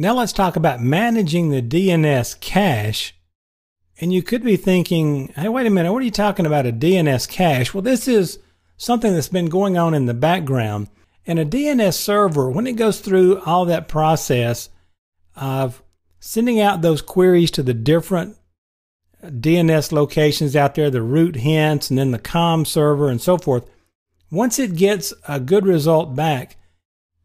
Now let's talk about managing the DNS cache. And you could be thinking, hey, wait a minute, what are you talking about a DNS cache? Well, this is something that's been going on in the background. And a DNS server, when it goes through all that process of sending out those queries to the different DNS locations out there, the root hints, and then the COM server and so forth, once it gets a good result back,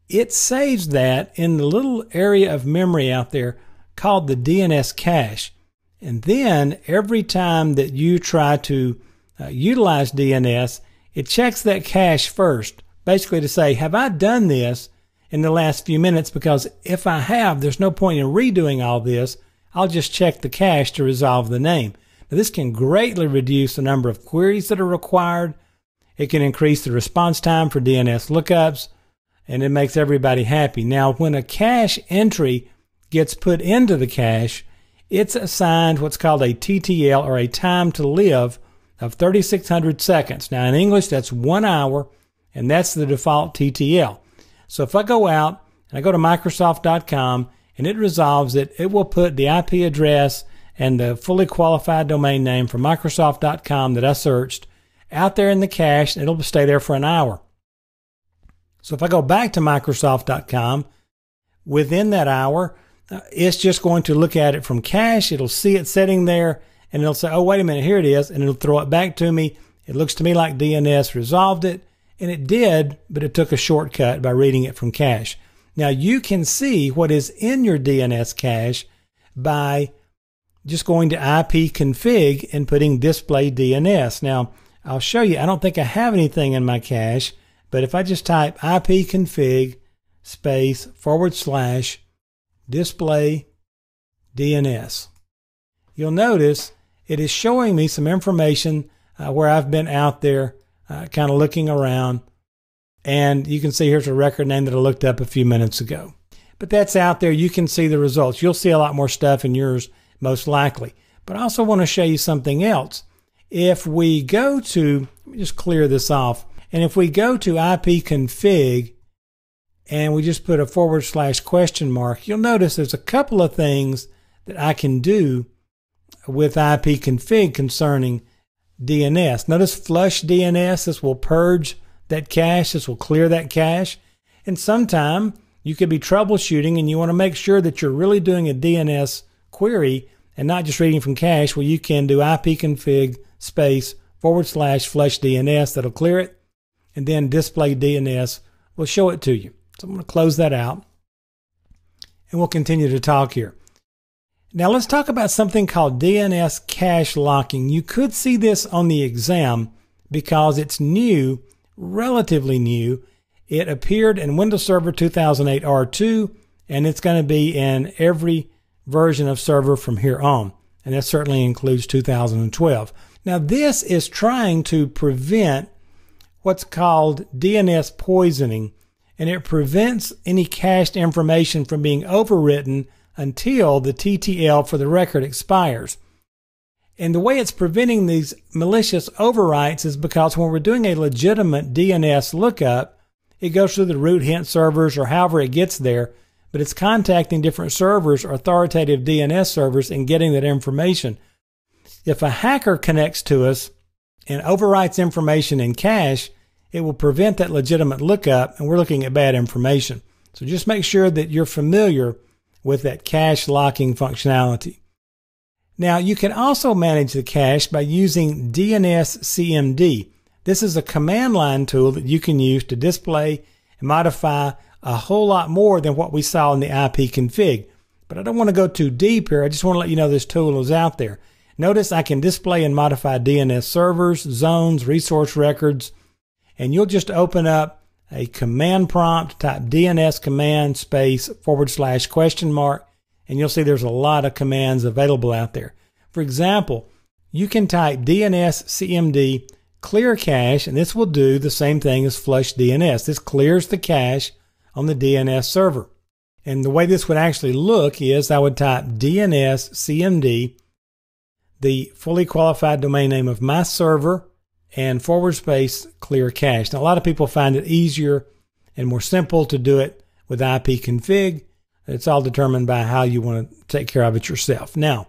it saves that in the little area of memory out there called the DNS cache. And then every time that you try to uh, utilize DNS, it checks that cache first, basically to say, have I done this in the last few minutes? Because if I have, there's no point in redoing all this. I'll just check the cache to resolve the name. Now, this can greatly reduce the number of queries that are required. It can increase the response time for DNS lookups and it makes everybody happy. Now, when a cash entry gets put into the cache, it's assigned what's called a TTL or a time to live of 3,600 seconds. Now, in English, that's one hour, and that's the default TTL. So if I go out and I go to Microsoft.com and it resolves it, it will put the IP address and the fully qualified domain name for Microsoft.com that I searched out there in the cache, and it'll stay there for an hour. So if I go back to Microsoft.com, within that hour, uh, it's just going to look at it from cache. It'll see it sitting there and it'll say, oh, wait a minute, here it is. And it'll throw it back to me. It looks to me like DNS resolved it. And it did, but it took a shortcut by reading it from cache. Now you can see what is in your DNS cache by just going to IP config and putting display DNS. Now I'll show you, I don't think I have anything in my cache but if I just type ipconfig space forward slash display DNS, you'll notice it is showing me some information uh, where I've been out there uh, kind of looking around. And you can see here's a record name that I looked up a few minutes ago. But that's out there. You can see the results. You'll see a lot more stuff in yours, most likely. But I also want to show you something else. If we go to, let me just clear this off. And if we go to ipconfig and we just put a forward slash question mark, you'll notice there's a couple of things that I can do with ipconfig concerning DNS. Notice flush DNS. This will purge that cache. This will clear that cache. And sometime you could be troubleshooting and you want to make sure that you're really doing a DNS query and not just reading from cache. Well, you can do ipconfig space forward slash flush DNS. That'll clear it and then display DNS will show it to you. So I'm going to close that out and we'll continue to talk here. Now let's talk about something called DNS cache locking. You could see this on the exam because it's new, relatively new. It appeared in Windows Server 2008 R2 and it's going to be in every version of server from here on. And that certainly includes 2012. Now this is trying to prevent what's called DNS poisoning, and it prevents any cached information from being overwritten until the TTL for the record expires. And the way it's preventing these malicious overwrites is because when we're doing a legitimate DNS lookup, it goes through the root hint servers or however it gets there, but it's contacting different servers or authoritative DNS servers and getting that information. If a hacker connects to us, and overwrites information in cache, it will prevent that legitimate lookup, and we're looking at bad information. So just make sure that you're familiar with that cache locking functionality. Now, you can also manage the cache by using DNS CMD. This is a command line tool that you can use to display and modify a whole lot more than what we saw in the IP config. But I don't want to go too deep here. I just want to let you know this tool is out there. Notice I can display and modify DNS servers, zones, resource records, and you'll just open up a command prompt, type DNS command space forward slash question mark, and you'll see there's a lot of commands available out there. For example, you can type DNS CMD clear cache, and this will do the same thing as flush DNS. This clears the cache on the DNS server. And the way this would actually look is I would type DNS CMD the fully qualified domain name of my server and forward space clear cache. Now, a lot of people find it easier and more simple to do it with IP config. It's all determined by how you want to take care of it yourself. Now,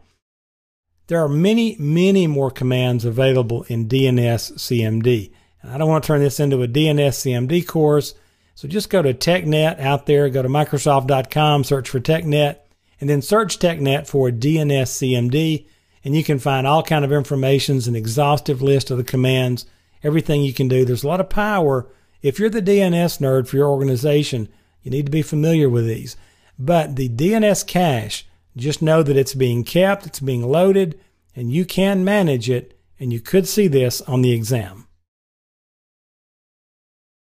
there are many, many more commands available in DNS CMD. And I don't want to turn this into a DNS CMD course. So just go to TechNet out there, go to Microsoft.com, search for TechNet, and then search TechNet for DNS CMD and you can find all kind of informations, an exhaustive list of the commands, everything you can do. There's a lot of power. If you're the DNS nerd for your organization, you need to be familiar with these. But the DNS cache, just know that it's being kept, it's being loaded, and you can manage it, and you could see this on the exam.